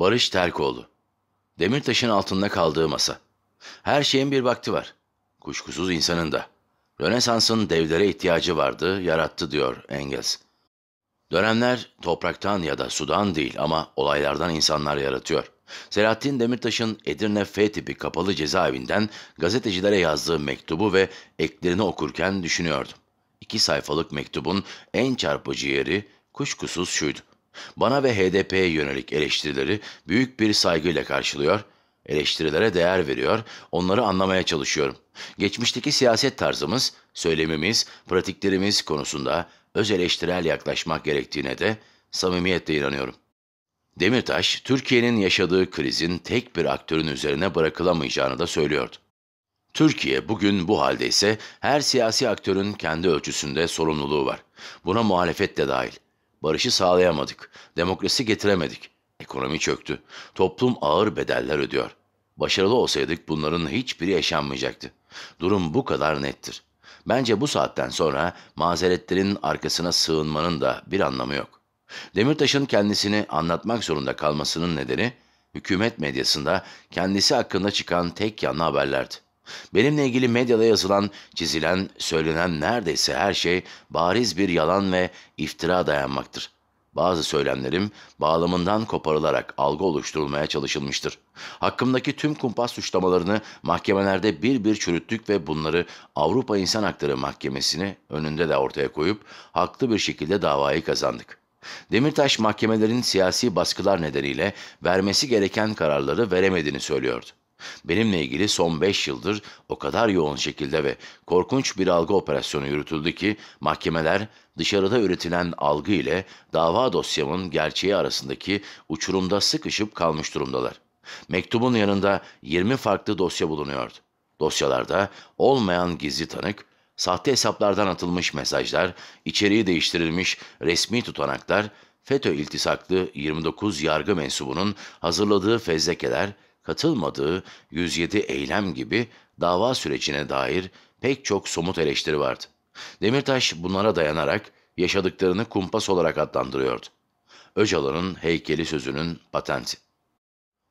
Barış Terkoğlu. Demirtaş'ın altında kaldığı masa. Her şeyin bir vakti var. Kuşkusuz insanın da. Rönesans'ın devlere ihtiyacı vardı, yarattı diyor Engels. Dönemler topraktan ya da sudan değil ama olaylardan insanlar yaratıyor. Selahattin Demirtaş'ın Edirne F tipi kapalı cezaevinden gazetecilere yazdığı mektubu ve eklerini okurken düşünüyordum. İki sayfalık mektubun en çarpıcı yeri kuşkusuz şuydu. Bana ve HDP'ye yönelik eleştirileri büyük bir saygıyla karşılıyor, eleştirilere değer veriyor, onları anlamaya çalışıyorum. Geçmişteki siyaset tarzımız, söylemimiz, pratiklerimiz konusunda öz eleştirel yaklaşmak gerektiğine de samimiyetle inanıyorum. Demirtaş, Türkiye'nin yaşadığı krizin tek bir aktörün üzerine bırakılamayacağını da söylüyordu. Türkiye bugün bu halde ise her siyasi aktörün kendi ölçüsünde sorumluluğu var. Buna muhalefet de dahil. Barışı sağlayamadık. Demokrasi getiremedik. Ekonomi çöktü. Toplum ağır bedeller ödüyor. Başarılı olsaydık bunların hiçbiri yaşanmayacaktı. Durum bu kadar nettir. Bence bu saatten sonra mazeretlerin arkasına sığınmanın da bir anlamı yok. Demirtaş'ın kendisini anlatmak zorunda kalmasının nedeni hükümet medyasında kendisi hakkında çıkan tek yanlı haberlerdi. Benimle ilgili medyada yazılan, çizilen, söylenen neredeyse her şey bariz bir yalan ve iftira dayanmaktır. Bazı söylemlerim bağlamından koparılarak algı oluşturulmaya çalışılmıştır. Hakkımdaki tüm kumpas suçlamalarını mahkemelerde bir bir çürüttük ve bunları Avrupa İnsan Hakları Mahkemesi'ni önünde de ortaya koyup haklı bir şekilde davayı kazandık. Demirtaş mahkemelerin siyasi baskılar nedeniyle vermesi gereken kararları veremediğini söylüyordu. Benimle ilgili son 5 yıldır o kadar yoğun şekilde ve korkunç bir algı operasyonu yürütüldü ki mahkemeler dışarıda üretilen algı ile dava dosyamın gerçeği arasındaki uçurumda sıkışıp kalmış durumdalar. Mektubun yanında 20 farklı dosya bulunuyordu. Dosyalarda olmayan gizli tanık, sahte hesaplardan atılmış mesajlar, içeriği değiştirilmiş resmi tutanaklar, FETÖ iltisaklı 29 yargı mensubunun hazırladığı fezlekeler, katılmadığı 107 eylem gibi dava sürecine dair pek çok somut eleştiri vardı. Demirtaş bunlara dayanarak yaşadıklarını kumpas olarak adlandırıyordu. Öcalan'ın heykeli sözünün patenti.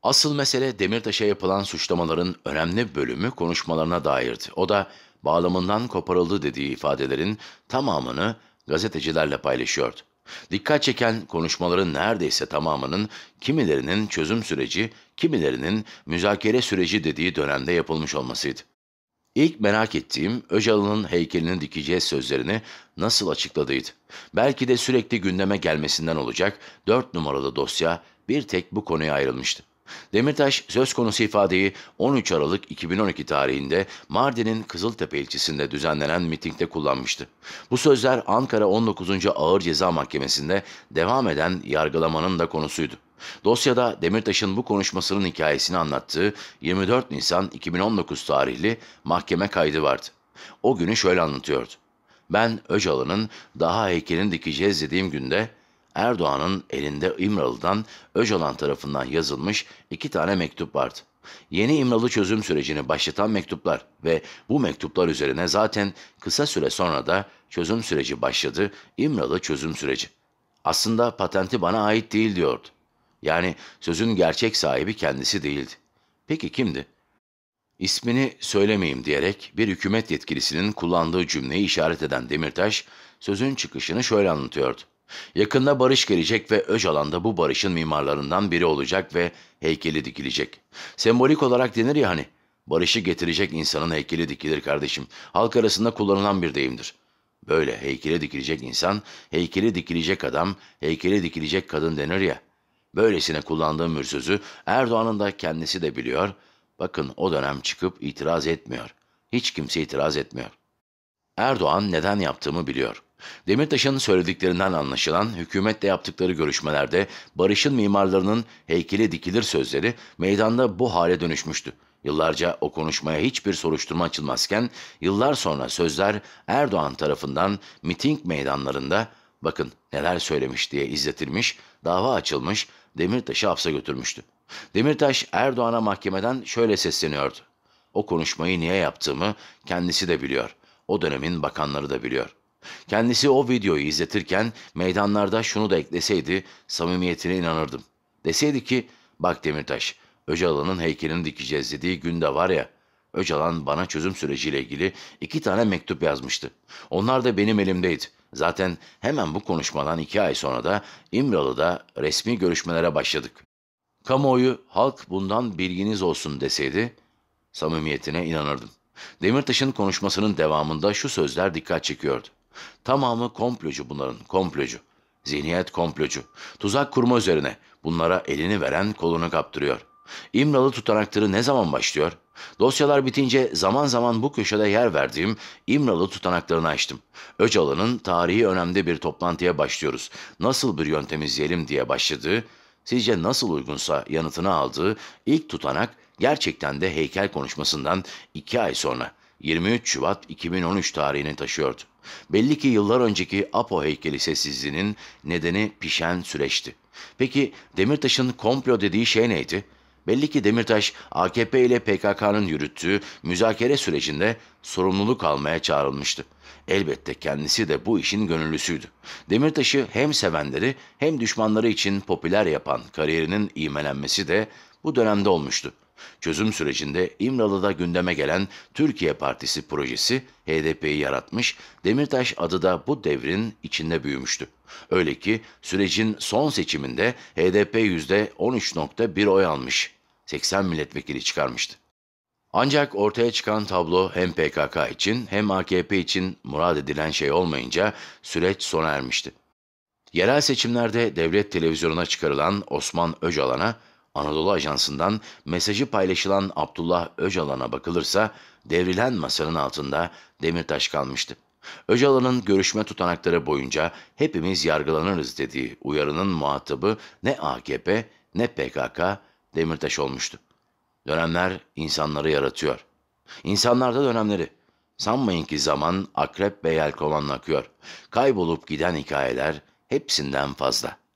Asıl mesele Demirtaş'a yapılan suçlamaların önemli bölümü konuşmalarına dairdi. O da bağlamından koparıldı dediği ifadelerin tamamını gazetecilerle paylaşıyordu. Dikkat çeken konuşmaların neredeyse tamamının kimilerinin çözüm süreci, kimilerinin müzakere süreci dediği dönemde yapılmış olmasıydı. İlk merak ettiğim Öcalan'ın heykelini dikeceğiz sözlerini nasıl açıkladıydı. Belki de sürekli gündeme gelmesinden olacak 4 numaralı dosya bir tek bu konuya ayrılmıştı. Demirtaş söz konusu ifadeyi 13 Aralık 2012 tarihinde Mardin'in Kızıltepe ilçesinde düzenlenen mitingde kullanmıştı. Bu sözler Ankara 19. Ağır Ceza Mahkemesi'nde devam eden yargılamanın da konusuydu. Dosyada Demirtaş'ın bu konuşmasının hikayesini anlattığı 24 Nisan 2019 tarihli mahkeme kaydı vardı. O günü şöyle anlatıyordu. Ben Öcalan'ın daha heykelini dikeceğiz dediğim günde Erdoğan'ın elinde İmralı'dan Öcalan tarafından yazılmış iki tane mektup vardı. Yeni İmralı çözüm sürecini başlatan mektuplar ve bu mektuplar üzerine zaten kısa süre sonra da çözüm süreci başladı, İmralı çözüm süreci. Aslında patenti bana ait değil diyordu. Yani sözün gerçek sahibi kendisi değildi. Peki kimdi? İsmini söylemeyeyim diyerek bir hükümet yetkilisinin kullandığı cümleyi işaret eden Demirtaş, sözün çıkışını şöyle anlatıyordu. Yakında barış gelecek ve Öcalan da bu barışın mimarlarından biri olacak ve heykeli dikilecek. Sembolik olarak denir ya hani, barışı getirecek insanın heykeli dikilir kardeşim. Halk arasında kullanılan bir deyimdir. Böyle heykeli dikilecek insan, heykeli dikilecek adam, heykeli dikilecek kadın denir ya. Böylesine kullandığım bir sözü Erdoğan'ın da kendisi de biliyor. Bakın o dönem çıkıp itiraz etmiyor. Hiç kimse itiraz etmiyor. Erdoğan neden yaptığımı biliyor. Demirtaş'ın söylediklerinden anlaşılan hükümetle yaptıkları görüşmelerde barışın mimarlarının heykeli dikilir sözleri meydanda bu hale dönüşmüştü. Yıllarca o konuşmaya hiçbir soruşturma açılmazken yıllar sonra sözler Erdoğan tarafından miting meydanlarında bakın neler söylemiş diye izletilmiş, dava açılmış, Demirtaş'ı hapse götürmüştü. Demirtaş Erdoğan'a mahkemeden şöyle sesleniyordu. O konuşmayı niye yaptığımı kendisi de biliyor. O dönemin bakanları da biliyor. Kendisi o videoyu izletirken meydanlarda şunu da ekleseydi samimiyetine inanırdım. Deseydi ki bak Demirtaş Öcalan'ın heykelini dikeceğiz dediği günde var ya Öcalan bana çözüm süreciyle ilgili iki tane mektup yazmıştı. Onlar da benim elimdeydi. Zaten hemen bu konuşmadan iki ay sonra da İmralı'da resmi görüşmelere başladık. Kamuoyu halk bundan bilginiz olsun deseydi samimiyetine inanırdım. Demirtaş'ın konuşmasının devamında şu sözler dikkat çekiyordu. Tamamı komplocu bunların, komplocu. Zihniyet komplocu. Tuzak kurma üzerine. Bunlara elini veren kolunu kaptırıyor. İmralı tutanakları ne zaman başlıyor? Dosyalar bitince zaman zaman bu köşede yer verdiğim İmralı tutanaklarını açtım. Öcalan'ın tarihi önemli bir toplantıya başlıyoruz. Nasıl bir yöntem izleyelim diye başladığı, sizce nasıl uygunsa yanıtını aldığı ilk tutanak gerçekten de heykel konuşmasından iki ay sonra 23 Şubat 2013 tarihini taşıyordu. Belli ki yıllar önceki Apo heykeli sessizliğinin nedeni pişen süreçti. Peki Demirtaş'ın komplo dediği şey neydi? Belli ki Demirtaş AKP ile PKK'nın yürüttüğü müzakere sürecinde sorumluluk almaya çağrılmıştı. Elbette kendisi de bu işin gönüllüsüydü. Demirtaş'ı hem sevenleri hem düşmanları için popüler yapan kariyerinin iğmelenmesi de bu dönemde olmuştu. Çözüm sürecinde İmralı'da gündeme gelen Türkiye Partisi projesi HDP'yi yaratmış, Demirtaş adı da bu devrin içinde büyümüştü. Öyle ki sürecin son seçiminde HDP %13.1 oy almış, 80 milletvekili çıkarmıştı. Ancak ortaya çıkan tablo hem PKK için hem AKP için murad edilen şey olmayınca süreç sona ermişti. Yerel seçimlerde devlet televizyonuna çıkarılan Osman Öcalan'a Anadolu Ajansı'ndan mesajı paylaşılan Abdullah Öcalan'a bakılırsa devrilen masanın altında Demirtaş kalmıştı. Öcalan'ın görüşme tutanakları boyunca hepimiz yargılanırız dediği uyarının muhatabı ne AKP ne PKK Demirtaş olmuştu. Dönemler insanları yaratıyor. İnsanlarda dönemleri. Sanmayın ki zaman akrep ve yelkovanla akıyor. Kaybolup giden hikayeler hepsinden fazla.''